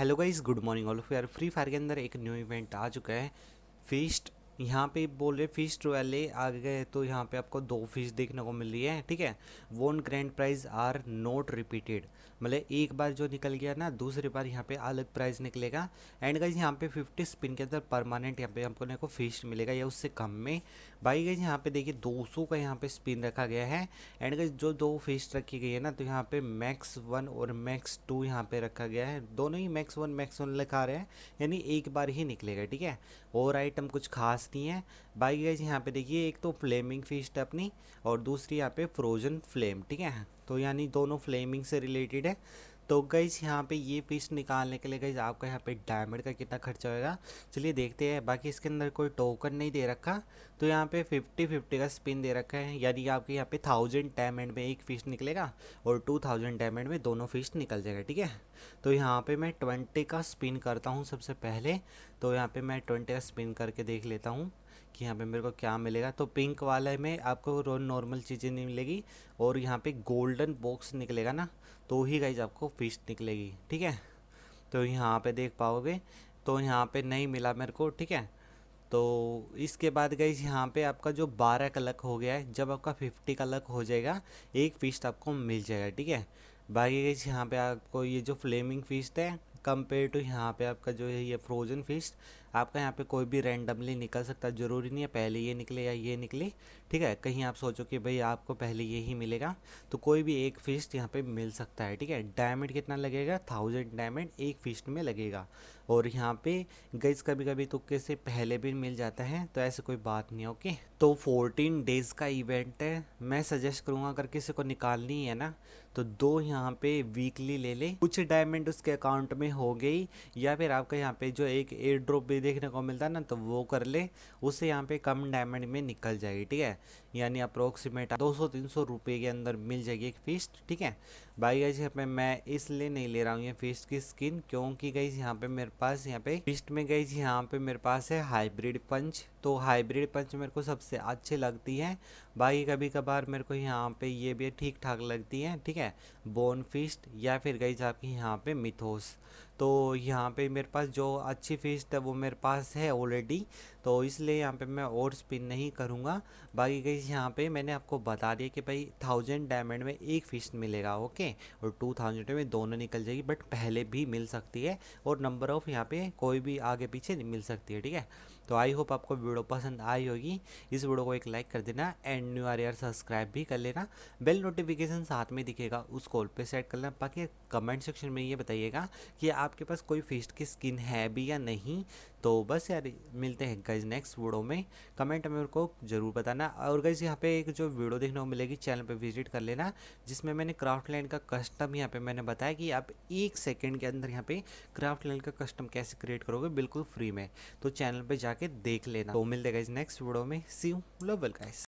hello guys good morning all of यार Free Fire के अंदर एक न्यू इवेंट आ चुका है फीस्ट यहाँ पे बोल रहे फिश ट्रोले आ गए तो यहाँ पे आपको दो फिश देखने को मिल रही है ठीक है won grand prize are not repeated मतलब एक बार जो निकल गया ना दूसरी बार यहाँ पे अलग प्राइस निकलेगा एंड गाइज यहाँ पे 50 स्पिन के अंदर परमानेंट यहाँ पे हमको देखो को फिश मिलेगा या उससे कम में बाई गई यहाँ पे देखिए 200 का यहाँ पे स्पिन रखा गया है एंड गाइज जो दो फिश रखी गई है ना तो यहाँ पे मैक्स वन और मैक्स टू यहाँ पे रखा गया है दोनों ही मैक्स वन मैक्स वन लिखा रहे हैं यानी एक बार ही निकलेगा ठीक है और आइटम कुछ खास फंसती हैं बाकी गाइज यहाँ पे देखिए एक तो फ्लेमिंग फिश है अपनी और दूसरी यहाँ पे फ्रोजन फ्लेम ठीक है तो यानी दोनों फ्लेमिंग से रिलेटेड है तो गईस यहाँ पे ये पीस निकालने के लिए गई आपका यहाँ पे डायमंड का कितना खर्चा होएगा चलिए देखते हैं बाकी इसके अंदर कोई टोकन नहीं दे रखा तो यहाँ पे फिफ्टी फिफ्टी का स्पिन दे रखा है यानी आपके यहाँ पे थाउजेंड डायमंड में एक फ़िश निकलेगा और टू थाउजेंड डायमंड में दोनों फ़िश निकल जाएगा ठीक है तो यहाँ पर मैं ट्वेंटी का स्पिन करता हूँ सबसे पहले तो यहाँ पर मैं ट्वेंटी का स्पिन करके देख लेता हूँ कि यहाँ पे मेरे को क्या मिलेगा तो पिंक वाले में आपको नॉर्मल चीज़ें नहीं मिलेगी और यहाँ पे गोल्डन बॉक्स निकलेगा ना तो ही गाइज आपको फिश निकलेगी ठीक है तो यहाँ पे देख पाओगे तो यहाँ पे नहीं मिला मेरे को ठीक है तो इसके बाद गई यहाँ पे आपका जो बारह का लक हो गया है जब आपका फिफ्टी का लक हो जाएगा एक फिश आपको मिल जाएगा ठीक है बाकी गई यहाँ पे आपको ये जो फ्लेमिंग फिश है कंपेयर टू यहाँ पे आपका जो है ये फ्रोजन फिश आपका यहाँ पे कोई भी रैंडमली निकल सकता है ज़रूरी नहीं है पहले ये निकले या ये निकले ठीक है कहीं आप सोचो कि भाई आपको पहले ये ही मिलेगा तो कोई भी एक फिस्ट यहाँ पे मिल सकता है ठीक है डायमंड कितना लगेगा थाउजेंड डायमंड एक फिस्ट में लगेगा और यहाँ पे गैस कभी कभी तुक्के तो से पहले भी मिल जाता है तो ऐसे कोई बात नहीं ओके तो फोर्टीन डेज़ का इवेंट है मैं सजेस्ट करूँगा अगर किसी को निकालनी है ना तो दो यहाँ पे वीकली ले लें कुछ डायमंड उसके अकाउंट में हो गई या फिर आपका यहाँ पे जो एक एयर ड्रॉप भी देखने को मिलता है ना तो वो कर ले उसे यहाँ पे कम डायमंड में निकल जाएगी ठीक है यानी अप्रोक्सीमेट 200-300 रुपए के अंदर मिल जाएगी एक फिस्ट ठीक है भाई गाइज यहाँ पे मैं इसलिए नहीं ले रहा हूँ ये फिस्ट की स्किन क्योंकि गई यहाँ पे मेरे पास यहाँ पे फिस्ट में गाइज यहाँ पे मेरे पास है हाइब्रिड पंच तो हाइब्रिड पंच मेरे को सबसे अच्छी लगती है बाकी कभी कभार मेरे को यहाँ पे ये भी ठीक ठाक लगती है ठीक है बोन फिस्ट या फिर गाइज आपकी यहाँ पे मिथोस तो यहाँ पे मेरे पास जो अच्छी फिस्ट है वो मेरे पास है ऑलरेडी तो इसलिए यहाँ पे मैं और स्पिन नहीं करूँगा बाकी गई यहाँ पे मैंने आपको बता दिया कि भाई थाउजेंड डायमंड में एक फिस्ट मिलेगा ओके के और टू थाउजेंड में दोनों निकल जाएगी बट पहले भी मिल सकती है और नंबर ऑफ़ यहाँ पे कोई भी आगे पीछे मिल सकती है ठीक है तो आई होप आपको वीडियो पसंद आई होगी इस वीडियो को एक लाइक कर देना and new are year subscribe भी कर लेना बेल नोटिफिकेशन साथ में दिखेगा उस कॉल पर सेट कर लेना बाकी कमेंट सेक्शन में ये बताइएगा कि आपके पास कोई फिस्ट की स्किन है भी या नहीं तो बस यार मिलते हैं गाइज नेक्स्ट वीडियो में कमेंट में उनको जरूर बताना और गाइज यहाँ पे एक जो वीडियो देखने को मिलेगी चैनल पे विजिट कर लेना जिसमें मैंने क्राफ्ट लैंड का कस्टम यहाँ पे मैंने बताया कि आप एक सेकेंड के अंदर यहाँ पे क्राफ्ट लैंड का कस्टम कैसे क्रिएट करोगे बिल्कुल फ्री में तो चैनल पर जाके देख लेना तो मिलते गाइज नेक्स्ट वीडियो में सी यू लवल गाइज